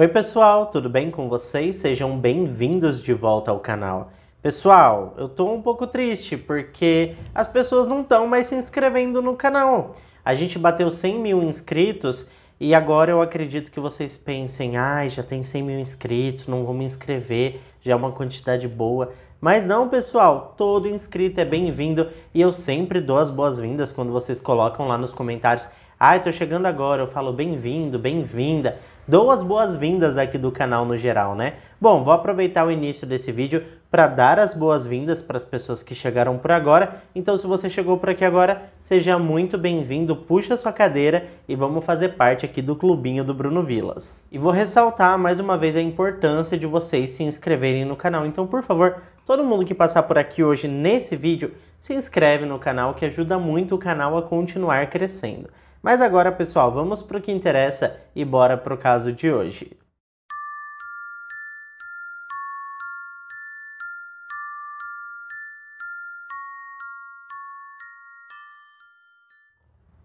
Oi pessoal, tudo bem com vocês? Sejam bem-vindos de volta ao canal. Pessoal, eu tô um pouco triste porque as pessoas não estão mais se inscrevendo no canal. A gente bateu 100 mil inscritos e agora eu acredito que vocês pensem ai, ah, já tem 100 mil inscritos, não vou me inscrever, já é uma quantidade boa. Mas não, pessoal, todo inscrito é bem-vindo e eu sempre dou as boas-vindas quando vocês colocam lá nos comentários Ai, ah, tô chegando agora, eu falo bem-vindo, bem-vinda dou as boas-vindas aqui do canal no geral, né? Bom, vou aproveitar o início desse vídeo para dar as boas-vindas para as pessoas que chegaram por agora. Então, se você chegou por aqui agora, seja muito bem-vindo, puxa sua cadeira e vamos fazer parte aqui do clubinho do Bruno Vilas. E vou ressaltar mais uma vez a importância de vocês se inscreverem no canal. Então, por favor, todo mundo que passar por aqui hoje nesse vídeo, se inscreve no canal que ajuda muito o canal a continuar crescendo. Mas agora, pessoal, vamos para o que interessa e bora para o caso de hoje.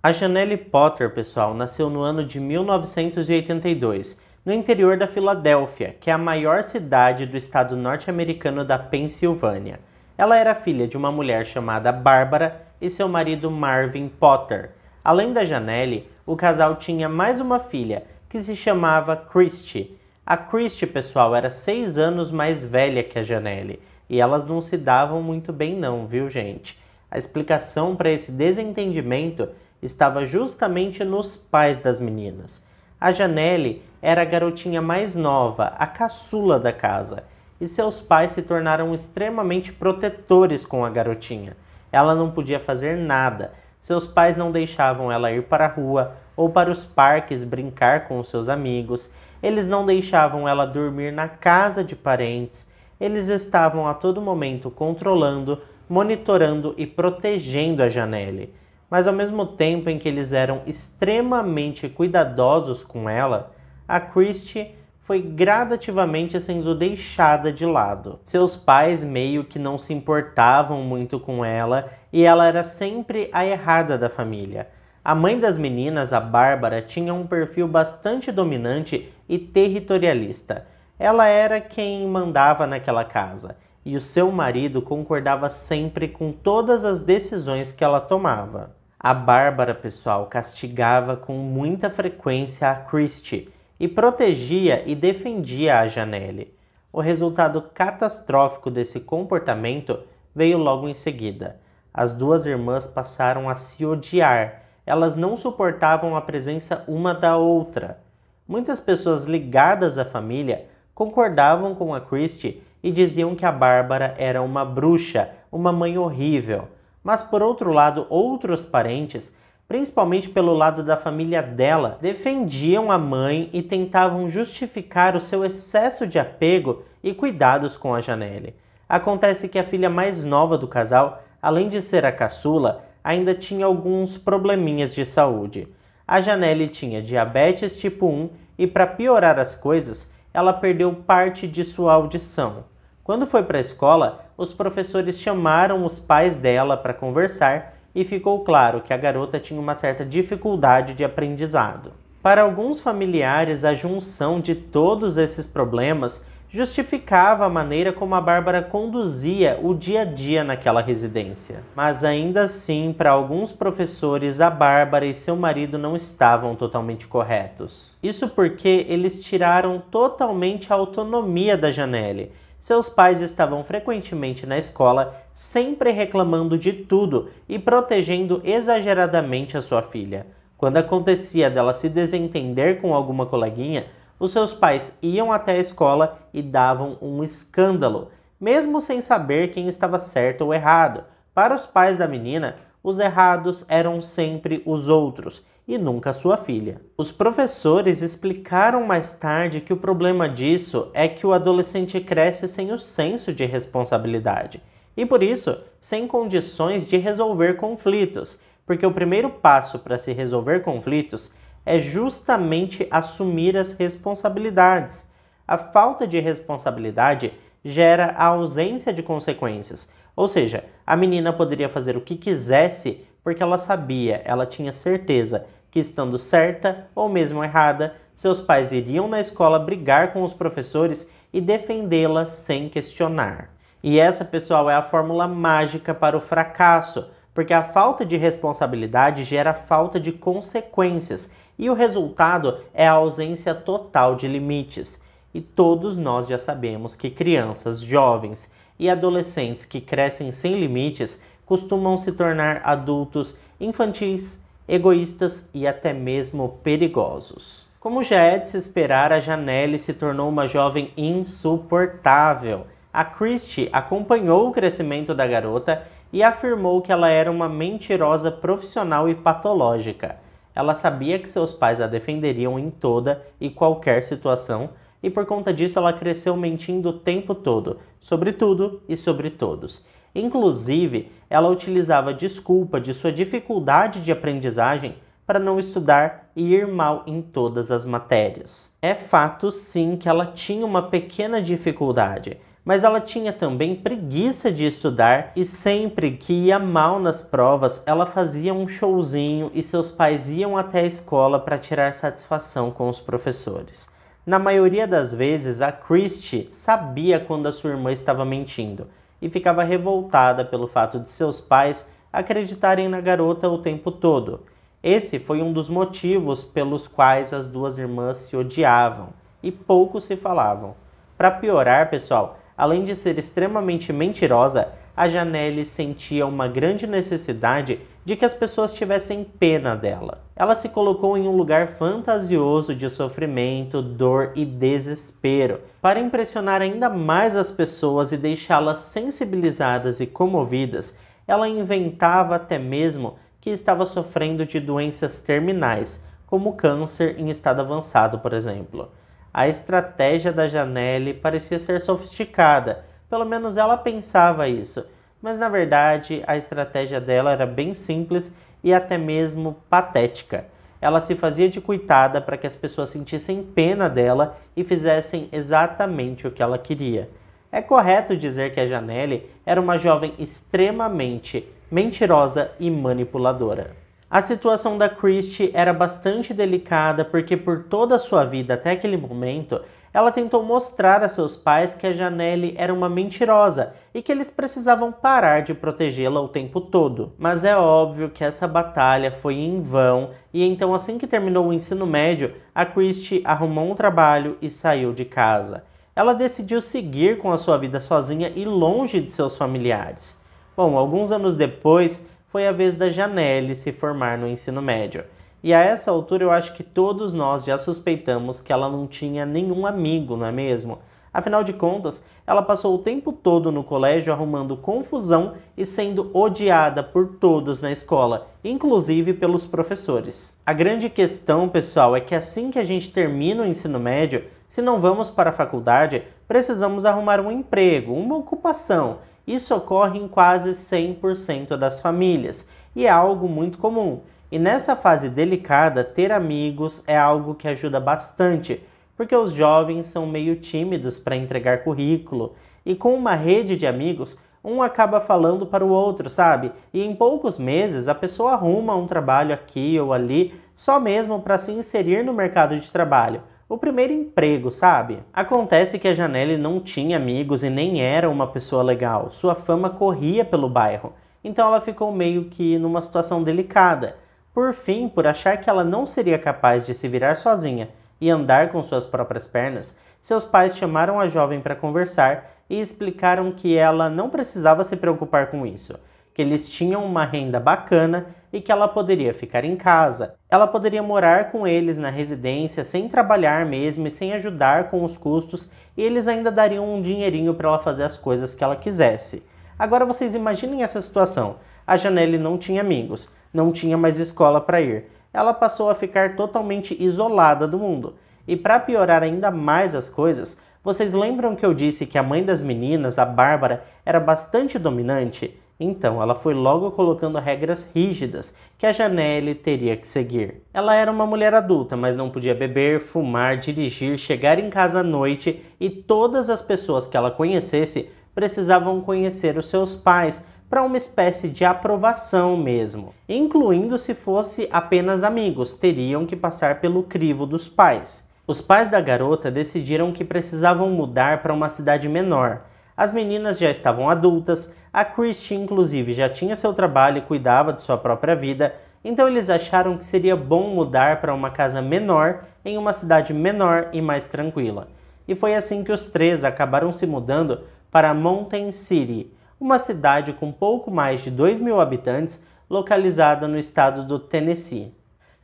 A Janelle Potter, pessoal, nasceu no ano de 1982, no interior da Filadélfia, que é a maior cidade do estado norte-americano da Pensilvânia. Ela era filha de uma mulher chamada Bárbara e seu marido Marvin Potter. Além da Janelle, o casal tinha mais uma filha, que se chamava Christie. A Christie, pessoal, era seis anos mais velha que a Janelle, e elas não se davam muito bem não, viu gente? A explicação para esse desentendimento estava justamente nos pais das meninas. A Janelle era a garotinha mais nova, a caçula da casa, e seus pais se tornaram extremamente protetores com a garotinha. Ela não podia fazer nada, seus pais não deixavam ela ir para a rua ou para os parques brincar com os seus amigos, eles não deixavam ela dormir na casa de parentes, eles estavam a todo momento controlando, monitorando e protegendo a Janelle. Mas ao mesmo tempo em que eles eram extremamente cuidadosos com ela, a Christie foi gradativamente sendo deixada de lado. Seus pais meio que não se importavam muito com ela e ela era sempre a errada da família. A mãe das meninas, a Bárbara, tinha um perfil bastante dominante e territorialista. Ela era quem mandava naquela casa e o seu marido concordava sempre com todas as decisões que ela tomava. A Bárbara, pessoal, castigava com muita frequência a Christie e protegia e defendia a Janelle. O resultado catastrófico desse comportamento veio logo em seguida. As duas irmãs passaram a se odiar. Elas não suportavam a presença uma da outra. Muitas pessoas ligadas à família concordavam com a Christie e diziam que a Bárbara era uma bruxa, uma mãe horrível. Mas por outro lado, outros parentes principalmente pelo lado da família dela, defendiam a mãe e tentavam justificar o seu excesso de apego e cuidados com a Janelle. Acontece que a filha mais nova do casal, além de ser a caçula, ainda tinha alguns probleminhas de saúde. A Janelle tinha diabetes tipo 1 e, para piorar as coisas, ela perdeu parte de sua audição. Quando foi para a escola, os professores chamaram os pais dela para conversar e ficou claro que a garota tinha uma certa dificuldade de aprendizado. Para alguns familiares, a junção de todos esses problemas justificava a maneira como a Bárbara conduzia o dia a dia naquela residência. Mas ainda assim, para alguns professores, a Bárbara e seu marido não estavam totalmente corretos. Isso porque eles tiraram totalmente a autonomia da Janelle. Seus pais estavam frequentemente na escola sempre reclamando de tudo e protegendo exageradamente a sua filha. Quando acontecia dela se desentender com alguma coleguinha, os seus pais iam até a escola e davam um escândalo, mesmo sem saber quem estava certo ou errado. Para os pais da menina, os errados eram sempre os outros e nunca sua filha. Os professores explicaram mais tarde que o problema disso é que o adolescente cresce sem o senso de responsabilidade e por isso sem condições de resolver conflitos, porque o primeiro passo para se resolver conflitos é justamente assumir as responsabilidades. A falta de responsabilidade gera a ausência de consequências, ou seja, a menina poderia fazer o que quisesse porque ela sabia, ela tinha certeza que estando certa ou mesmo errada, seus pais iriam na escola brigar com os professores e defendê-la sem questionar. E essa, pessoal, é a fórmula mágica para o fracasso, porque a falta de responsabilidade gera falta de consequências e o resultado é a ausência total de limites. E todos nós já sabemos que crianças, jovens e adolescentes que crescem sem limites costumam se tornar adultos infantis, egoístas e até mesmo perigosos. Como já é de se esperar, a Janelle se tornou uma jovem insuportável a Christie acompanhou o crescimento da garota e afirmou que ela era uma mentirosa profissional e patológica. Ela sabia que seus pais a defenderiam em toda e qualquer situação, e por conta disso ela cresceu mentindo o tempo todo, sobre tudo e sobre todos. Inclusive, ela utilizava desculpa de sua dificuldade de aprendizagem para não estudar e ir mal em todas as matérias. É fato sim que ela tinha uma pequena dificuldade, mas ela tinha também preguiça de estudar e sempre que ia mal nas provas, ela fazia um showzinho e seus pais iam até a escola para tirar satisfação com os professores. Na maioria das vezes, a Christie sabia quando a sua irmã estava mentindo e ficava revoltada pelo fato de seus pais acreditarem na garota o tempo todo. Esse foi um dos motivos pelos quais as duas irmãs se odiavam e pouco se falavam. Para piorar, pessoal, Além de ser extremamente mentirosa, a Janelle sentia uma grande necessidade de que as pessoas tivessem pena dela. Ela se colocou em um lugar fantasioso de sofrimento, dor e desespero, para impressionar ainda mais as pessoas e deixá-las sensibilizadas e comovidas. Ela inventava até mesmo que estava sofrendo de doenças terminais, como câncer em estado avançado, por exemplo. A estratégia da Janelle parecia ser sofisticada, pelo menos ela pensava isso, mas na verdade a estratégia dela era bem simples e até mesmo patética. Ela se fazia de coitada para que as pessoas sentissem pena dela e fizessem exatamente o que ela queria. É correto dizer que a Janelle era uma jovem extremamente mentirosa e manipuladora. A situação da Christie era bastante delicada porque, por toda a sua vida até aquele momento, ela tentou mostrar a seus pais que a Janelle era uma mentirosa e que eles precisavam parar de protegê-la o tempo todo. Mas é óbvio que essa batalha foi em vão, e então, assim que terminou o ensino médio, a Christie arrumou um trabalho e saiu de casa. Ela decidiu seguir com a sua vida sozinha e longe de seus familiares. Bom, alguns anos depois, foi a vez da Janelle se formar no ensino médio. E a essa altura eu acho que todos nós já suspeitamos que ela não tinha nenhum amigo, não é mesmo? Afinal de contas, ela passou o tempo todo no colégio arrumando confusão e sendo odiada por todos na escola, inclusive pelos professores. A grande questão, pessoal, é que assim que a gente termina o ensino médio, se não vamos para a faculdade, precisamos arrumar um emprego, uma ocupação. Isso ocorre em quase 100% das famílias e é algo muito comum. E nessa fase delicada, ter amigos é algo que ajuda bastante, porque os jovens são meio tímidos para entregar currículo e com uma rede de amigos, um acaba falando para o outro, sabe? E em poucos meses a pessoa arruma um trabalho aqui ou ali, só mesmo para se inserir no mercado de trabalho o primeiro emprego, sabe? Acontece que a Janelle não tinha amigos e nem era uma pessoa legal. Sua fama corria pelo bairro, então ela ficou meio que numa situação delicada. Por fim, por achar que ela não seria capaz de se virar sozinha e andar com suas próprias pernas, seus pais chamaram a jovem para conversar e explicaram que ela não precisava se preocupar com isso que eles tinham uma renda bacana e que ela poderia ficar em casa. Ela poderia morar com eles na residência sem trabalhar mesmo e sem ajudar com os custos, e eles ainda dariam um dinheirinho para ela fazer as coisas que ela quisesse. Agora vocês imaginem essa situação. A Janelle não tinha amigos, não tinha mais escola para ir. Ela passou a ficar totalmente isolada do mundo. E para piorar ainda mais as coisas, vocês lembram que eu disse que a mãe das meninas, a Bárbara, era bastante dominante? Então, ela foi logo colocando regras rígidas que a Janelle teria que seguir. Ela era uma mulher adulta, mas não podia beber, fumar, dirigir, chegar em casa à noite e todas as pessoas que ela conhecesse precisavam conhecer os seus pais para uma espécie de aprovação mesmo, incluindo se fosse apenas amigos, teriam que passar pelo crivo dos pais. Os pais da garota decidiram que precisavam mudar para uma cidade menor as meninas já estavam adultas, a Christie inclusive já tinha seu trabalho e cuidava de sua própria vida, então eles acharam que seria bom mudar para uma casa menor, em uma cidade menor e mais tranquila. E foi assim que os três acabaram se mudando para Mountain City, uma cidade com pouco mais de 2 mil habitantes, localizada no estado do Tennessee.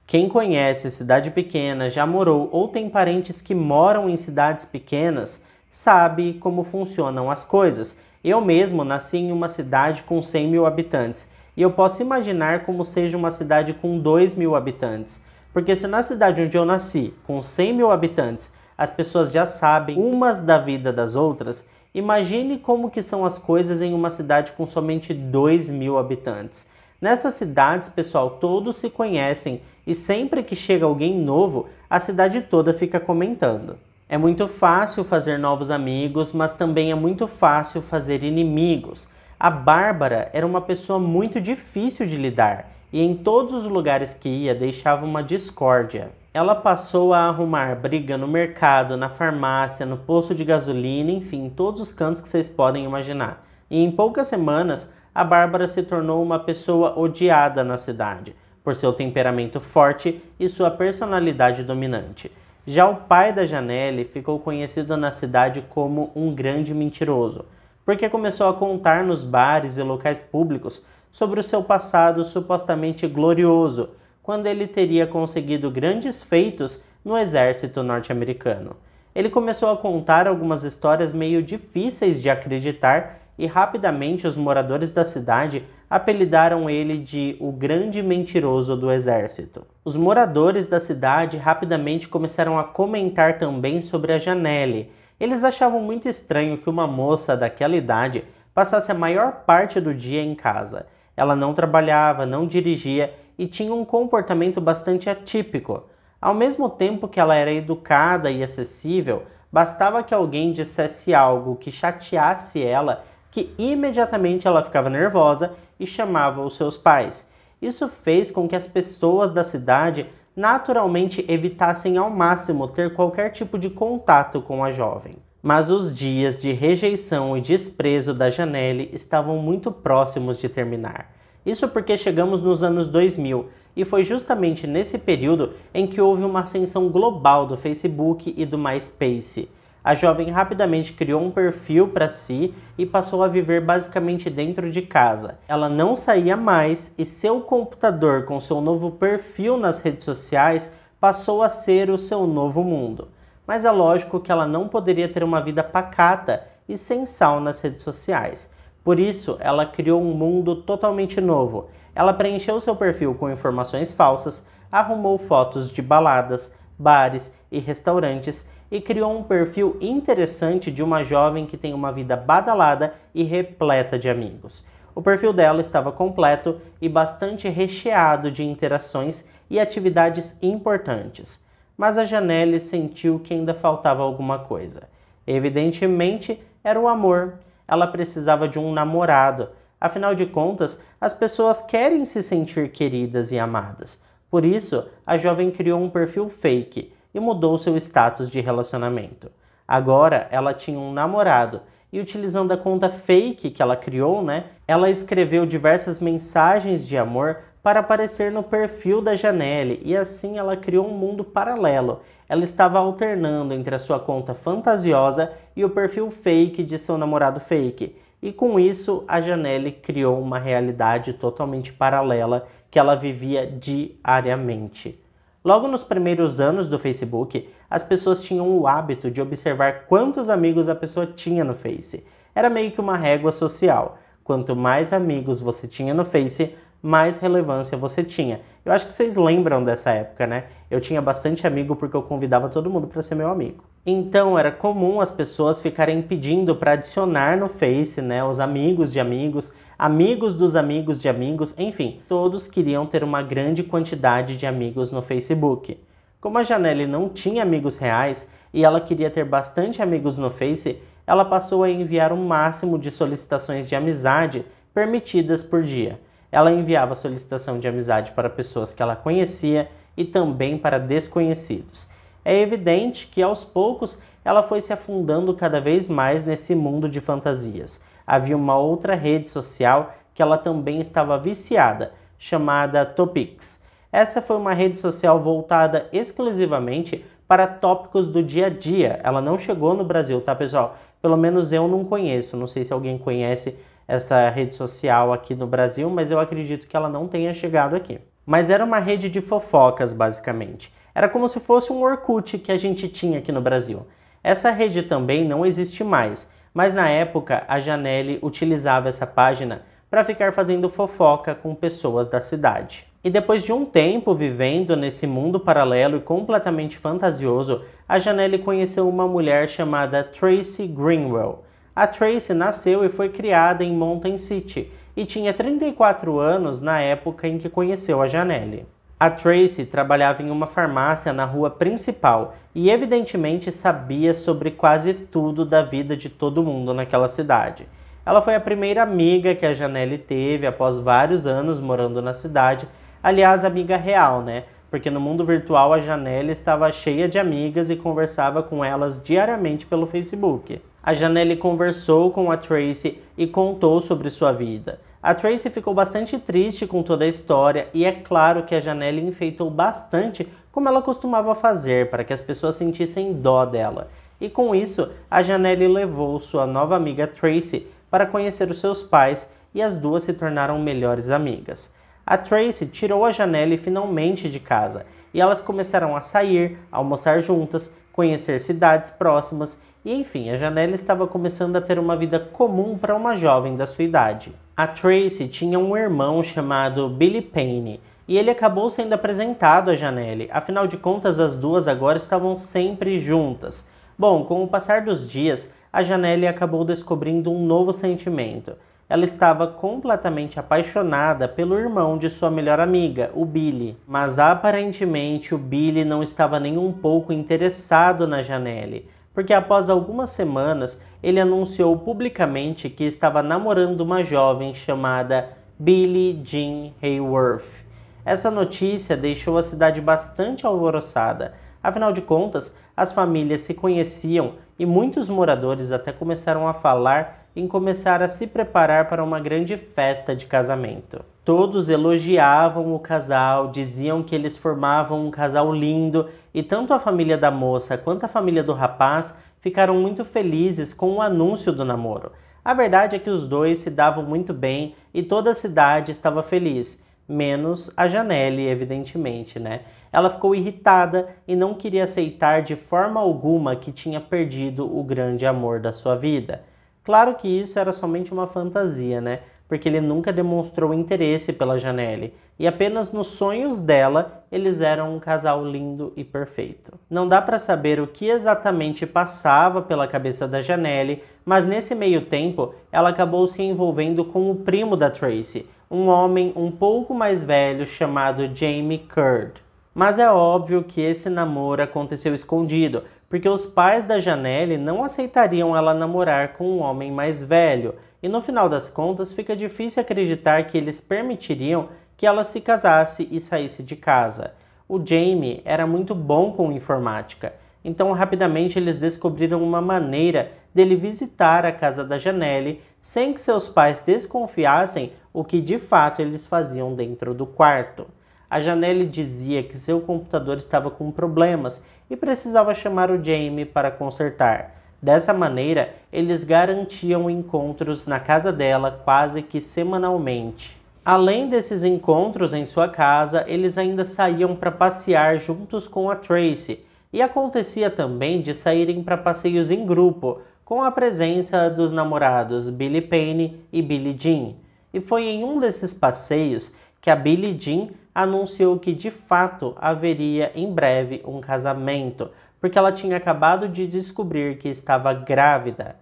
Quem conhece cidade pequena, já morou ou tem parentes que moram em cidades pequenas, sabe como funcionam as coisas. Eu mesmo nasci em uma cidade com 100 mil habitantes e eu posso imaginar como seja uma cidade com 2 mil habitantes. Porque se na cidade onde eu nasci, com 100 mil habitantes, as pessoas já sabem umas da vida das outras, imagine como que são as coisas em uma cidade com somente 2 mil habitantes. Nessas cidades, pessoal, todos se conhecem e sempre que chega alguém novo, a cidade toda fica comentando. É muito fácil fazer novos amigos, mas também é muito fácil fazer inimigos. A Bárbara era uma pessoa muito difícil de lidar e em todos os lugares que ia deixava uma discórdia. Ela passou a arrumar briga no mercado, na farmácia, no posto de gasolina, enfim, em todos os cantos que vocês podem imaginar. E em poucas semanas, a Bárbara se tornou uma pessoa odiada na cidade por seu temperamento forte e sua personalidade dominante. Já o pai da Janelle ficou conhecido na cidade como um grande mentiroso, porque começou a contar nos bares e locais públicos sobre o seu passado supostamente glorioso, quando ele teria conseguido grandes feitos no exército norte-americano. Ele começou a contar algumas histórias meio difíceis de acreditar e rapidamente os moradores da cidade apelidaram ele de o grande mentiroso do exército. Os moradores da cidade rapidamente começaram a comentar também sobre a Janelle. Eles achavam muito estranho que uma moça daquela idade passasse a maior parte do dia em casa. Ela não trabalhava, não dirigia e tinha um comportamento bastante atípico. Ao mesmo tempo que ela era educada e acessível, bastava que alguém dissesse algo que chateasse ela que imediatamente ela ficava nervosa e chamava os seus pais. Isso fez com que as pessoas da cidade naturalmente evitassem ao máximo ter qualquer tipo de contato com a jovem. Mas os dias de rejeição e desprezo da Janelle estavam muito próximos de terminar. Isso porque chegamos nos anos 2000 e foi justamente nesse período em que houve uma ascensão global do Facebook e do MySpace. A jovem rapidamente criou um perfil para si e passou a viver basicamente dentro de casa. Ela não saía mais e seu computador, com seu novo perfil nas redes sociais, passou a ser o seu novo mundo. Mas é lógico que ela não poderia ter uma vida pacata e sem sal nas redes sociais. Por isso, ela criou um mundo totalmente novo. Ela preencheu seu perfil com informações falsas, arrumou fotos de baladas, bares e restaurantes e criou um perfil interessante de uma jovem que tem uma vida badalada e repleta de amigos. O perfil dela estava completo e bastante recheado de interações e atividades importantes, mas a Janelle sentiu que ainda faltava alguma coisa. Evidentemente, era o amor. Ela precisava de um namorado. Afinal de contas, as pessoas querem se sentir queridas e amadas. Por isso, a jovem criou um perfil fake e mudou seu status de relacionamento. Agora ela tinha um namorado e utilizando a conta fake que ela criou, né? Ela escreveu diversas mensagens de amor para aparecer no perfil da Janelle e assim ela criou um mundo paralelo. Ela estava alternando entre a sua conta fantasiosa e o perfil fake de seu namorado fake. E com isso, a Janelle criou uma realidade totalmente paralela que ela vivia diariamente. Logo nos primeiros anos do Facebook, as pessoas tinham o hábito de observar quantos amigos a pessoa tinha no Face. Era meio que uma régua social. Quanto mais amigos você tinha no Face, mais relevância você tinha. Eu acho que vocês lembram dessa época, né? Eu tinha bastante amigo porque eu convidava todo mundo para ser meu amigo. Então era comum as pessoas ficarem pedindo para adicionar no Face, né, os amigos de amigos, amigos dos amigos de amigos, enfim, todos queriam ter uma grande quantidade de amigos no Facebook. Como a Janelle não tinha amigos reais e ela queria ter bastante amigos no Face, ela passou a enviar o um máximo de solicitações de amizade permitidas por dia. Ela enviava solicitação de amizade para pessoas que ela conhecia e também para desconhecidos é evidente que aos poucos ela foi se afundando cada vez mais nesse mundo de fantasias. Havia uma outra rede social que ela também estava viciada, chamada Topics. Essa foi uma rede social voltada exclusivamente para tópicos do dia a dia. Ela não chegou no Brasil, tá, pessoal? Pelo menos eu não conheço. Não sei se alguém conhece essa rede social aqui no Brasil, mas eu acredito que ela não tenha chegado aqui. Mas era uma rede de fofocas, basicamente. Era como se fosse um Orkut que a gente tinha aqui no Brasil. Essa rede também não existe mais, mas na época a Janelle utilizava essa página para ficar fazendo fofoca com pessoas da cidade. E depois de um tempo vivendo nesse mundo paralelo e completamente fantasioso, a Janelle conheceu uma mulher chamada Tracy Greenwell. A Tracy nasceu e foi criada em Mountain City e tinha 34 anos na época em que conheceu a Janelle. A Tracy trabalhava em uma farmácia na rua principal e, evidentemente, sabia sobre quase tudo da vida de todo mundo naquela cidade. Ela foi a primeira amiga que a Janelle teve após vários anos morando na cidade, aliás, amiga real, né? Porque no mundo virtual a Janelle estava cheia de amigas e conversava com elas diariamente pelo Facebook. A Janelle conversou com a Tracy e contou sobre sua vida. A Tracy ficou bastante triste com toda a história e é claro que a Janelle enfeitou bastante como ela costumava fazer para que as pessoas sentissem dó dela. E com isso, a Janelle levou sua nova amiga Tracy para conhecer os seus pais e as duas se tornaram melhores amigas. A Tracy tirou a Janelle finalmente de casa e elas começaram a sair, almoçar juntas, conhecer cidades próximas e enfim, a Janelle estava começando a ter uma vida comum para uma jovem da sua idade. A Tracy tinha um irmão chamado Billy Payne, e ele acabou sendo apresentado a Janelle, afinal de contas as duas agora estavam sempre juntas. Bom, com o passar dos dias, a Janelle acabou descobrindo um novo sentimento. Ela estava completamente apaixonada pelo irmão de sua melhor amiga, o Billy. Mas aparentemente o Billy não estava nem um pouco interessado na Janelle porque após algumas semanas ele anunciou publicamente que estava namorando uma jovem chamada Billie Jean Hayworth. Essa notícia deixou a cidade bastante alvoroçada. Afinal de contas, as famílias se conheciam e muitos moradores até começaram a falar em começar a se preparar para uma grande festa de casamento. Todos elogiavam o casal, diziam que eles formavam um casal lindo, e tanto a família da moça quanto a família do rapaz ficaram muito felizes com o anúncio do namoro. A verdade é que os dois se davam muito bem e toda a cidade estava feliz, menos a Janelle, evidentemente, né? Ela ficou irritada e não queria aceitar de forma alguma que tinha perdido o grande amor da sua vida. Claro que isso era somente uma fantasia, né? porque ele nunca demonstrou interesse pela Janelle, e apenas nos sonhos dela eles eram um casal lindo e perfeito. Não dá para saber o que exatamente passava pela cabeça da Janelle, mas nesse meio tempo ela acabou se envolvendo com o primo da Tracy, um homem um pouco mais velho chamado Jamie Curd. Mas é óbvio que esse namoro aconteceu escondido, porque os pais da Janelle não aceitariam ela namorar com um homem mais velho, e no final das contas fica difícil acreditar que eles permitiriam que ela se casasse e saísse de casa. O Jamie era muito bom com informática, então rapidamente eles descobriram uma maneira dele visitar a casa da Janelle sem que seus pais desconfiassem o que de fato eles faziam dentro do quarto. A Janelle dizia que seu computador estava com problemas e precisava chamar o Jamie para consertar. Dessa maneira, eles garantiam encontros na casa dela quase que semanalmente. Além desses encontros em sua casa, eles ainda saíam para passear juntos com a Tracy e acontecia também de saírem para passeios em grupo, com a presença dos namorados Billy Payne e Billy Jean. E foi em um desses passeios que a Billy Jean anunciou que de fato haveria em breve um casamento, porque ela tinha acabado de descobrir que estava grávida.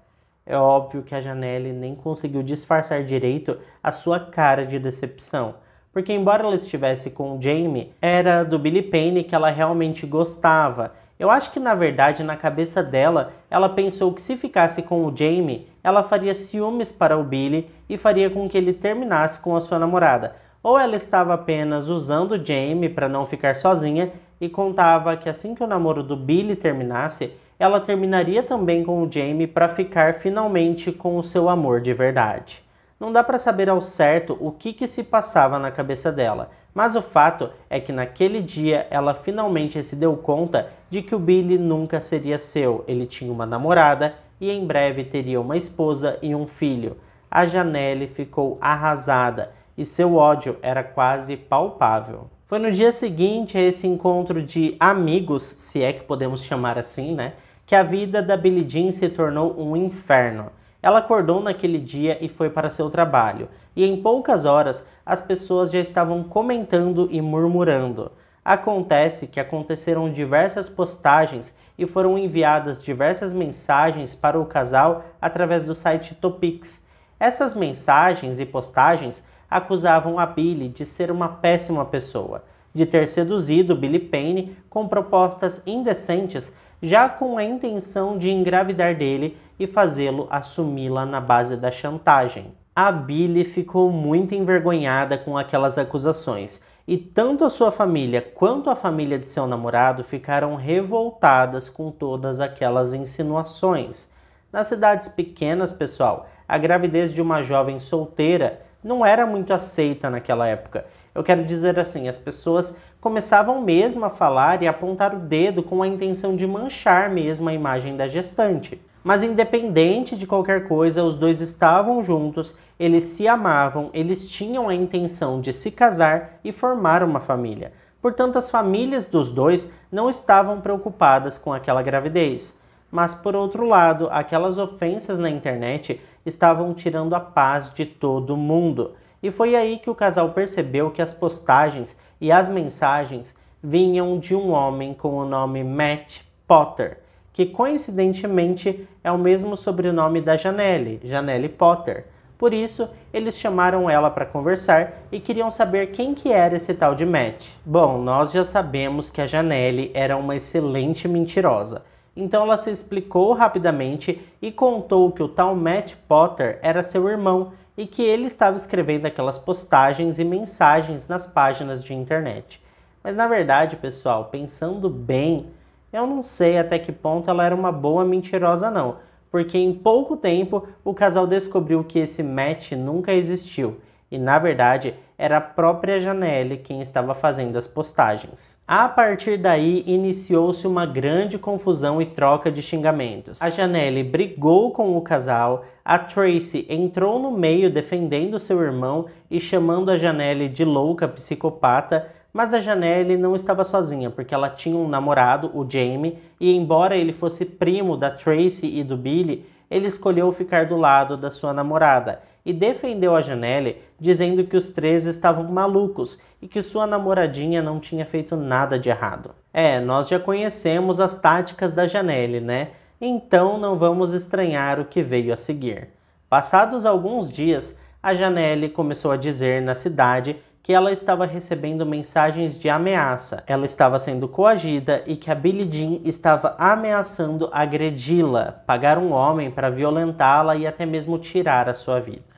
É óbvio que a Janelle nem conseguiu disfarçar direito a sua cara de decepção, porque embora ela estivesse com Jamie, era do Billy Payne que ela realmente gostava. Eu acho que na verdade na cabeça dela, ela pensou que se ficasse com o Jamie, ela faria ciúmes para o Billy e faria com que ele terminasse com a sua namorada ou ela estava apenas usando Jamie para não ficar sozinha e contava que assim que o namoro do Billy terminasse, ela terminaria também com o Jamie para ficar finalmente com o seu amor de verdade. Não dá para saber ao certo o que, que se passava na cabeça dela, mas o fato é que naquele dia ela finalmente se deu conta de que o Billy nunca seria seu. Ele tinha uma namorada e em breve teria uma esposa e um filho. A Janelle ficou arrasada e seu ódio era quase palpável. Foi no dia seguinte a esse encontro de amigos, se é que podemos chamar assim, né? Que a vida da Billie Jean se tornou um inferno. Ela acordou naquele dia e foi para seu trabalho, e em poucas horas as pessoas já estavam comentando e murmurando. Acontece que aconteceram diversas postagens e foram enviadas diversas mensagens para o casal através do site Topix. Essas mensagens e postagens acusavam a Billy de ser uma péssima pessoa, de ter seduzido Billy Payne com propostas indecentes, já com a intenção de engravidar dele e fazê-lo assumi-la na base da chantagem. A Billy ficou muito envergonhada com aquelas acusações, e tanto a sua família quanto a família de seu namorado ficaram revoltadas com todas aquelas insinuações. Nas cidades pequenas, pessoal, a gravidez de uma jovem solteira não era muito aceita naquela época. Eu quero dizer assim, as pessoas começavam mesmo a falar e apontar o dedo com a intenção de manchar mesmo a imagem da gestante. Mas independente de qualquer coisa, os dois estavam juntos, eles se amavam, eles tinham a intenção de se casar e formar uma família. Portanto, as famílias dos dois não estavam preocupadas com aquela gravidez. Mas por outro lado, aquelas ofensas na internet estavam tirando a paz de todo mundo. E foi aí que o casal percebeu que as postagens e as mensagens vinham de um homem com o nome Matt Potter, que coincidentemente é o mesmo sobrenome da Janelle, Janelle Potter. Por isso, eles chamaram ela para conversar e queriam saber quem que era esse tal de Matt. Bom, nós já sabemos que a Janelle era uma excelente mentirosa. Então ela se explicou rapidamente e contou que o tal Matt Potter era seu irmão e que ele estava escrevendo aquelas postagens e mensagens nas páginas de internet. Mas na verdade, pessoal, pensando bem, eu não sei até que ponto ela era uma boa mentirosa não, porque em pouco tempo o casal descobriu que esse Matt nunca existiu e na verdade era a própria Janelle quem estava fazendo as postagens. A partir daí, iniciou-se uma grande confusão e troca de xingamentos. A Janelle brigou com o casal, a Tracy entrou no meio defendendo seu irmão e chamando a Janelle de louca psicopata, mas a Janelle não estava sozinha, porque ela tinha um namorado, o Jamie, e embora ele fosse primo da Tracy e do Billy, ele escolheu ficar do lado da sua namorada e defendeu a Janelle, dizendo que os três estavam malucos e que sua namoradinha não tinha feito nada de errado. É, nós já conhecemos as táticas da Janelle, né? Então não vamos estranhar o que veio a seguir. Passados alguns dias, a Janelle começou a dizer na cidade que ela estava recebendo mensagens de ameaça. Ela estava sendo coagida e que a Billie Jean estava ameaçando agredi-la, pagar um homem para violentá-la e até mesmo tirar a sua vida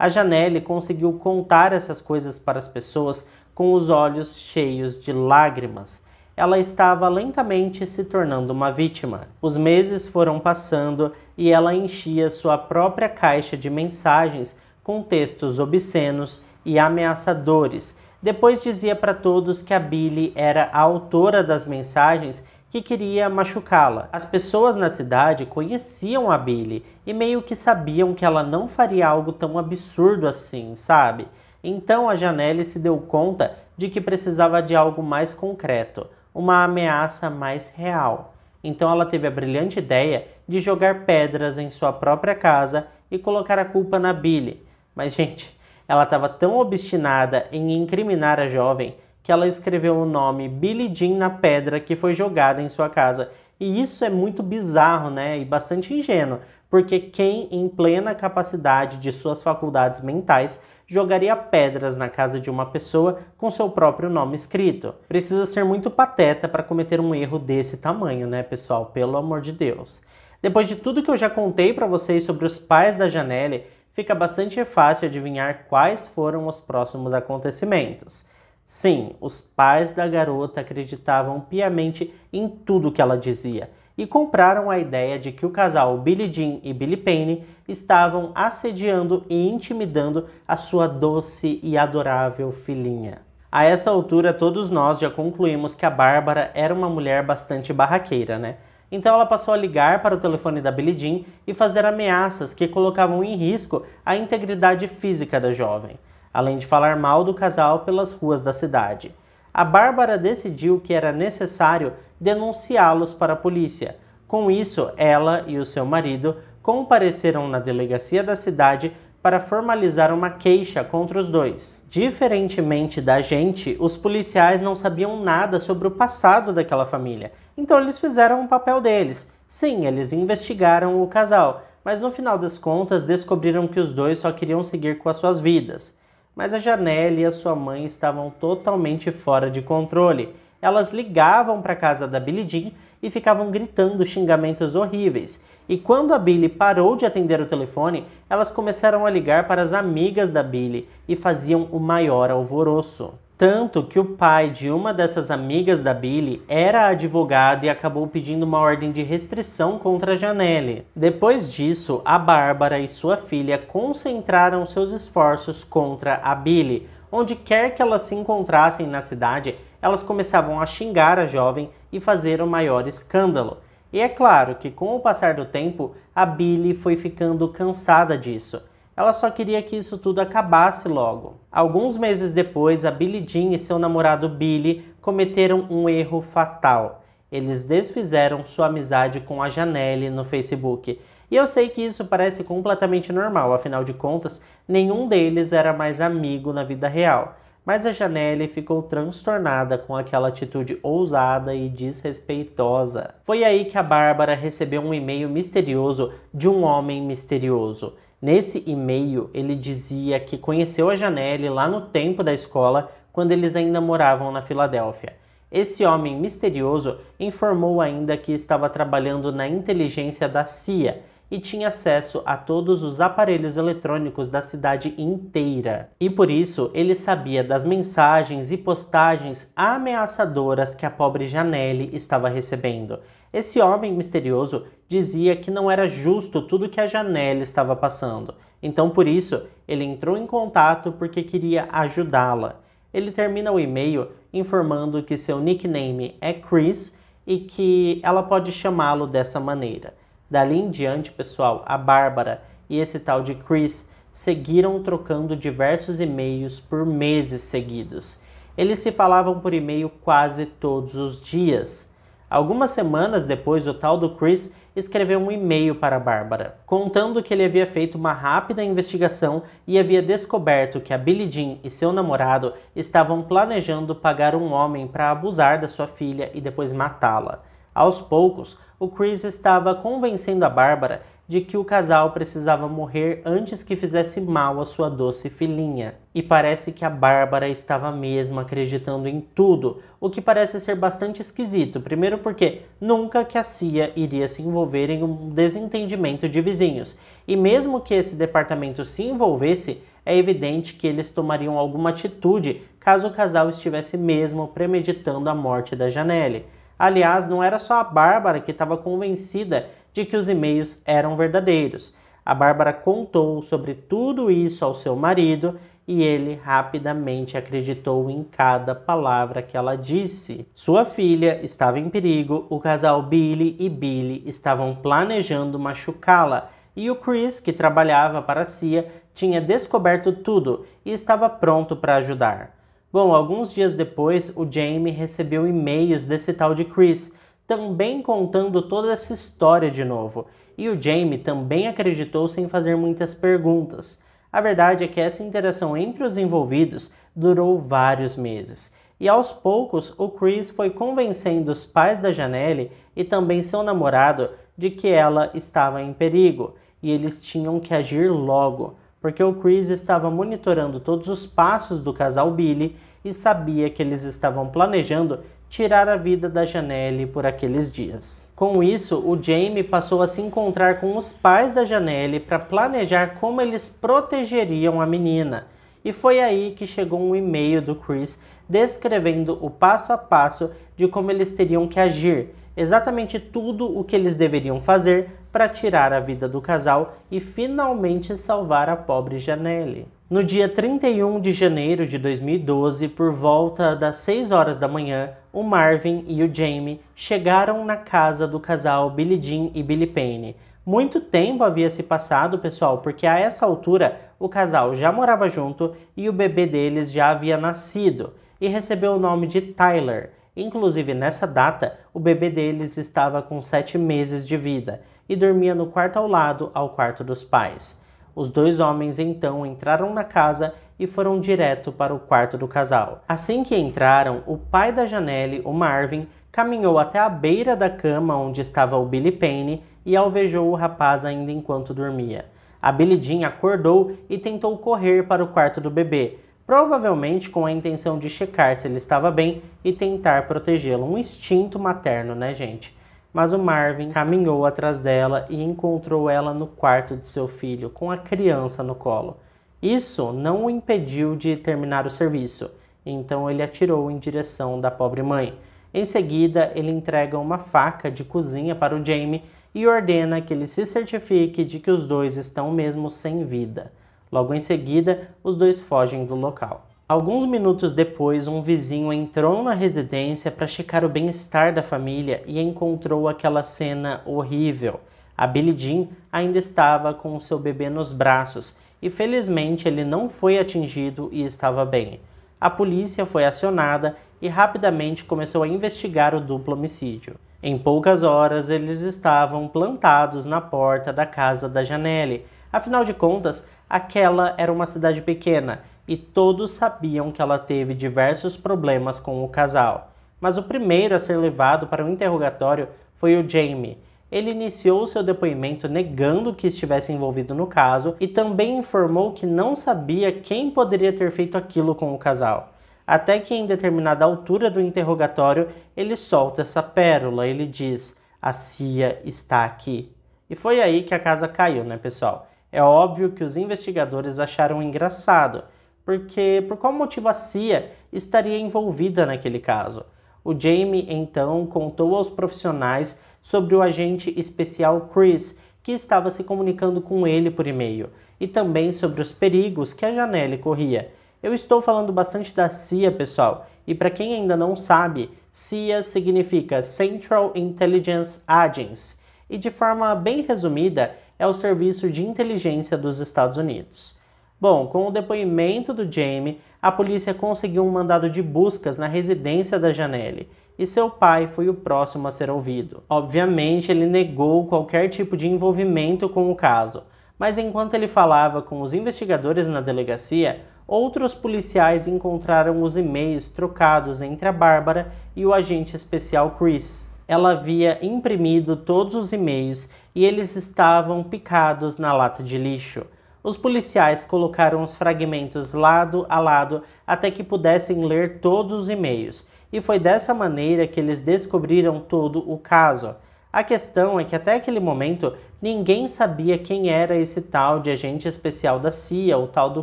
a Janelle conseguiu contar essas coisas para as pessoas com os olhos cheios de lágrimas. Ela estava lentamente se tornando uma vítima. Os meses foram passando e ela enchia sua própria caixa de mensagens com textos obscenos e ameaçadores. Depois dizia para todos que a Billy era a autora das mensagens que queria machucá-la. As pessoas na cidade conheciam a Billy e meio que sabiam que ela não faria algo tão absurdo assim, sabe? Então a Janelle se deu conta de que precisava de algo mais concreto, uma ameaça mais real. Então ela teve a brilhante ideia de jogar pedras em sua própria casa e colocar a culpa na Billy. Mas gente, ela estava tão obstinada em incriminar a jovem que ela escreveu o nome Billie Jean na pedra que foi jogada em sua casa. E isso é muito bizarro, né? E bastante ingênuo, porque quem, em plena capacidade de suas faculdades mentais, jogaria pedras na casa de uma pessoa com seu próprio nome escrito. Precisa ser muito pateta para cometer um erro desse tamanho, né, pessoal? Pelo amor de Deus. Depois de tudo que eu já contei para vocês sobre os pais da Janelle, fica bastante fácil adivinhar quais foram os próximos acontecimentos. Sim, os pais da garota acreditavam piamente em tudo que ela dizia e compraram a ideia de que o casal Billy Jean e Billy Payne estavam assediando e intimidando a sua doce e adorável filhinha. A essa altura, todos nós já concluímos que a Bárbara era uma mulher bastante barraqueira, né? Então ela passou a ligar para o telefone da Billie Jean e fazer ameaças que colocavam em risco a integridade física da jovem além de falar mal do casal pelas ruas da cidade. A Bárbara decidiu que era necessário denunciá-los para a polícia. Com isso, ela e o seu marido compareceram na delegacia da cidade para formalizar uma queixa contra os dois. Diferentemente da gente, os policiais não sabiam nada sobre o passado daquela família, então eles fizeram o papel deles. Sim, eles investigaram o casal, mas no final das contas descobriram que os dois só queriam seguir com as suas vidas. Mas a Janelle e a sua mãe estavam totalmente fora de controle. Elas ligavam para a casa da Billie Jean e ficavam gritando xingamentos horríveis. E quando a Billie parou de atender o telefone, elas começaram a ligar para as amigas da Billie e faziam o maior alvoroço. Tanto que o pai de uma dessas amigas da Billy era advogado e acabou pedindo uma ordem de restrição contra a Janelle. Depois disso, a Bárbara e sua filha concentraram seus esforços contra a Billy. Onde quer que elas se encontrassem na cidade, elas começavam a xingar a jovem e fazer o maior escândalo. E é claro que com o passar do tempo, a Billy foi ficando cansada disso ela só queria que isso tudo acabasse logo. Alguns meses depois, a Billie Jean e seu namorado Billy cometeram um erro fatal. Eles desfizeram sua amizade com a Janelle no Facebook. E eu sei que isso parece completamente normal, afinal de contas, nenhum deles era mais amigo na vida real. Mas a Janelle ficou transtornada com aquela atitude ousada e desrespeitosa. Foi aí que a Bárbara recebeu um e-mail misterioso de um homem misterioso. Nesse e-mail, ele dizia que conheceu a Janelle lá no tempo da escola, quando eles ainda moravam na Filadélfia. Esse homem misterioso informou ainda que estava trabalhando na inteligência da CIA e tinha acesso a todos os aparelhos eletrônicos da cidade inteira. E por isso, ele sabia das mensagens e postagens ameaçadoras que a pobre Janelle estava recebendo. Esse homem misterioso dizia que não era justo tudo que a Janela estava passando. Então, por isso, ele entrou em contato porque queria ajudá-la. Ele termina o e-mail informando que seu nickname é Chris e que ela pode chamá-lo dessa maneira. Dali em diante, pessoal, a Bárbara e esse tal de Chris seguiram trocando diversos e-mails por meses seguidos. Eles se falavam por e-mail quase todos os dias. Algumas semanas depois, o tal do Chris escreveu um e-mail para Bárbara, contando que ele havia feito uma rápida investigação e havia descoberto que a Billie Jean e seu namorado estavam planejando pagar um homem para abusar da sua filha e depois matá-la. Aos poucos, o Chris estava convencendo a Bárbara de que o casal precisava morrer antes que fizesse mal à sua doce filhinha. E parece que a Bárbara estava mesmo acreditando em tudo, o que parece ser bastante esquisito. Primeiro porque nunca que a Cia iria se envolver em um desentendimento de vizinhos. E mesmo que esse departamento se envolvesse, é evidente que eles tomariam alguma atitude caso o casal estivesse mesmo premeditando a morte da Janelle. Aliás, não era só a Bárbara que estava convencida de que os e-mails eram verdadeiros. A Bárbara contou sobre tudo isso ao seu marido e ele rapidamente acreditou em cada palavra que ela disse. Sua filha estava em perigo, o casal Billy e Billy estavam planejando machucá-la e o Chris, que trabalhava para a CIA, tinha descoberto tudo e estava pronto para ajudar. Bom, alguns dias depois, o Jamie recebeu e-mails desse tal de Chris, também contando toda essa história de novo, e o Jamie também acreditou sem fazer muitas perguntas. A verdade é que essa interação entre os envolvidos durou vários meses, e aos poucos o Chris foi convencendo os pais da Janelle e também seu namorado de que ela estava em perigo e eles tinham que agir logo, porque o Chris estava monitorando todos os passos do casal Billy e sabia que eles estavam planejando tirar a vida da Janelle por aqueles dias. Com isso, o Jamie passou a se encontrar com os pais da Janelle para planejar como eles protegeriam a menina. E foi aí que chegou um e-mail do Chris descrevendo o passo a passo de como eles teriam que agir, exatamente tudo o que eles deveriam fazer para tirar a vida do casal e finalmente salvar a pobre Janelle. No dia 31 de janeiro de 2012, por volta das 6 horas da manhã, o Marvin e o Jamie chegaram na casa do casal Billie Jean e Billy Payne. Muito tempo havia se passado, pessoal, porque a essa altura o casal já morava junto e o bebê deles já havia nascido e recebeu o nome de Tyler. Inclusive, nessa data, o bebê deles estava com 7 meses de vida e dormia no quarto ao lado, ao quarto dos pais. Os dois homens então entraram na casa e foram direto para o quarto do casal. Assim que entraram, o pai da Janelle, o Marvin, caminhou até a beira da cama onde estava o Billy Payne e alvejou o rapaz ainda enquanto dormia. A Billy Jean acordou e tentou correr para o quarto do bebê, provavelmente com a intenção de checar se ele estava bem e tentar protegê-lo. Um instinto materno, né, gente? mas o Marvin caminhou atrás dela e encontrou ela no quarto de seu filho, com a criança no colo. Isso não o impediu de terminar o serviço, então ele atirou em direção da pobre mãe. Em seguida, ele entrega uma faca de cozinha para o Jamie e ordena que ele se certifique de que os dois estão mesmo sem vida. Logo em seguida, os dois fogem do local. Alguns minutos depois, um vizinho entrou na residência para checar o bem-estar da família e encontrou aquela cena horrível. A Billie Jean ainda estava com o seu bebê nos braços e felizmente ele não foi atingido e estava bem. A polícia foi acionada e rapidamente começou a investigar o duplo homicídio. Em poucas horas, eles estavam plantados na porta da casa da Janelle. Afinal de contas, aquela era uma cidade pequena e todos sabiam que ela teve diversos problemas com o casal. Mas o primeiro a ser levado para o interrogatório foi o Jamie. Ele iniciou seu depoimento negando que estivesse envolvido no caso e também informou que não sabia quem poderia ter feito aquilo com o casal. Até que, em determinada altura do interrogatório, ele solta essa pérola. Ele diz: A CIA está aqui. E foi aí que a casa caiu, né, pessoal? É óbvio que os investigadores acharam engraçado, porque por qual motivo a CIA estaria envolvida naquele caso? O Jamie então contou aos profissionais sobre o agente especial Chris, que estava se comunicando com ele por e-mail, e também sobre os perigos que a Janelle corria. Eu estou falando bastante da CIA, pessoal, e para quem ainda não sabe, CIA significa Central Intelligence Agency, e de forma bem resumida, é o serviço de inteligência dos Estados Unidos. Bom, com o depoimento do Jamie, a polícia conseguiu um mandado de buscas na residência da Janelle e seu pai foi o próximo a ser ouvido. Obviamente, ele negou qualquer tipo de envolvimento com o caso, mas enquanto ele falava com os investigadores na delegacia, outros policiais encontraram os e-mails trocados entre a Bárbara e o agente especial Chris. Ela havia imprimido todos os e-mails e eles estavam picados na lata de lixo. Os policiais colocaram os fragmentos lado a lado até que pudessem ler todos os e-mails, e foi dessa maneira que eles descobriram todo o caso. A questão é que até aquele momento ninguém sabia quem era esse tal de agente especial da CIA, o tal do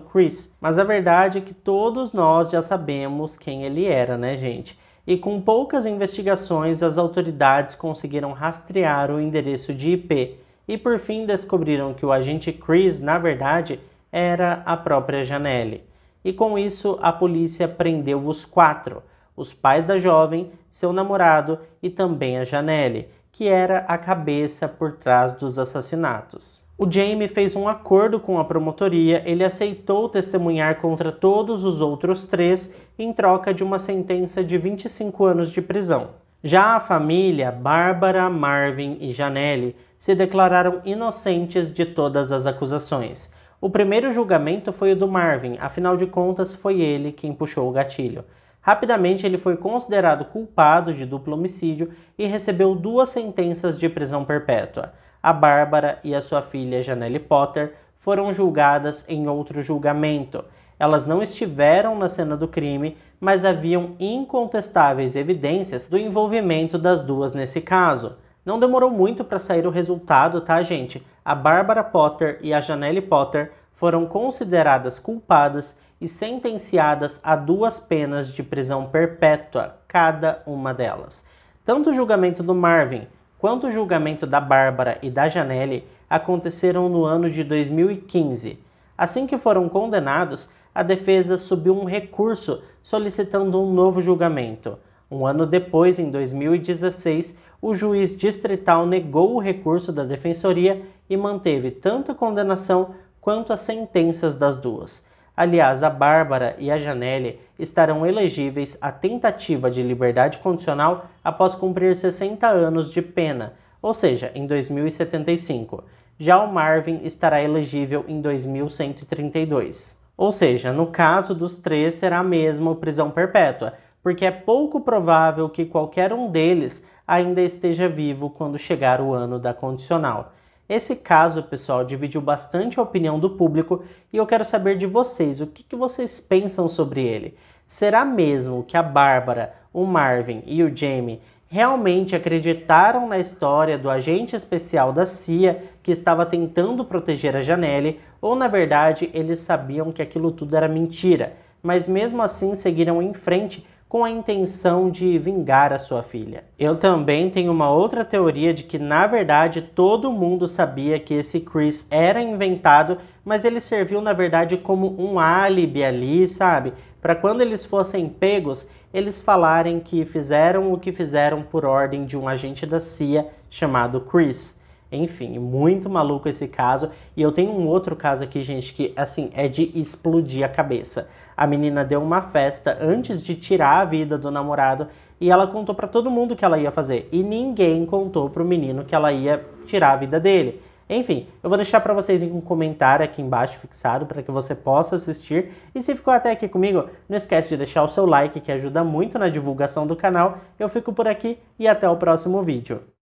Chris. Mas a verdade é que todos nós já sabemos quem ele era, né, gente? E com poucas investigações, as autoridades conseguiram rastrear o endereço de IP e por fim descobriram que o agente Chris, na verdade, era a própria Janelle. E com isso, a polícia prendeu os quatro: os pais da jovem, seu namorado e também a Janelle, que era a cabeça por trás dos assassinatos. O Jamie fez um acordo com a promotoria, ele aceitou testemunhar contra todos os outros três em troca de uma sentença de 25 anos de prisão. Já a família, Bárbara, Marvin e Janelle, se declararam inocentes de todas as acusações. O primeiro julgamento foi o do Marvin, afinal de contas foi ele quem puxou o gatilho. Rapidamente ele foi considerado culpado de duplo homicídio e recebeu duas sentenças de prisão perpétua. A Bárbara e a sua filha Janelle Potter foram julgadas em outro julgamento. Elas não estiveram na cena do crime, mas haviam incontestáveis evidências do envolvimento das duas nesse caso. Não demorou muito para sair o resultado, tá, gente? A Barbara Potter e a Janelle Potter foram consideradas culpadas e sentenciadas a duas penas de prisão perpétua, cada uma delas. Tanto o julgamento do Marvin quanto o julgamento da Bárbara e da Janelle aconteceram no ano de 2015. Assim que foram condenados, a defesa subiu um recurso solicitando um novo julgamento. Um ano depois, em 2016, o juiz distrital negou o recurso da defensoria e manteve tanto a condenação quanto as sentenças das duas. Aliás, a Bárbara e a Janelle estarão elegíveis à tentativa de liberdade condicional após cumprir 60 anos de pena, ou seja, em 2075. Já o Marvin estará elegível em 2132. Ou seja, no caso dos três será mesmo prisão perpétua, porque é pouco provável que qualquer um deles ainda esteja vivo quando chegar o ano da condicional. Esse caso, pessoal, dividiu bastante a opinião do público e eu quero saber de vocês o que, que vocês pensam sobre ele. Será mesmo que a Bárbara, o Marvin e o Jamie realmente acreditaram na história do agente especial da CIA que estava tentando proteger a Janelle, ou na verdade eles sabiam que aquilo tudo era mentira, mas mesmo assim seguiram em frente com a intenção de vingar a sua filha. Eu também tenho uma outra teoria de que, na verdade, todo mundo sabia que esse Chris era inventado, mas ele serviu, na verdade, como um álibi ali, sabe? Para quando eles fossem pegos, eles falarem que fizeram o que fizeram por ordem de um agente da CIA chamado Chris. Enfim, muito maluco esse caso. E eu tenho um outro caso aqui, gente, que assim é de explodir a cabeça. A menina deu uma festa antes de tirar a vida do namorado e ela contou para todo mundo que ela ia fazer e ninguém contou para o menino que ela ia tirar a vida dele. Enfim, eu vou deixar para vocês um comentário aqui embaixo fixado para que você possa assistir. E se ficou até aqui comigo, não esquece de deixar o seu like que ajuda muito na divulgação do canal. Eu fico por aqui e até o próximo vídeo.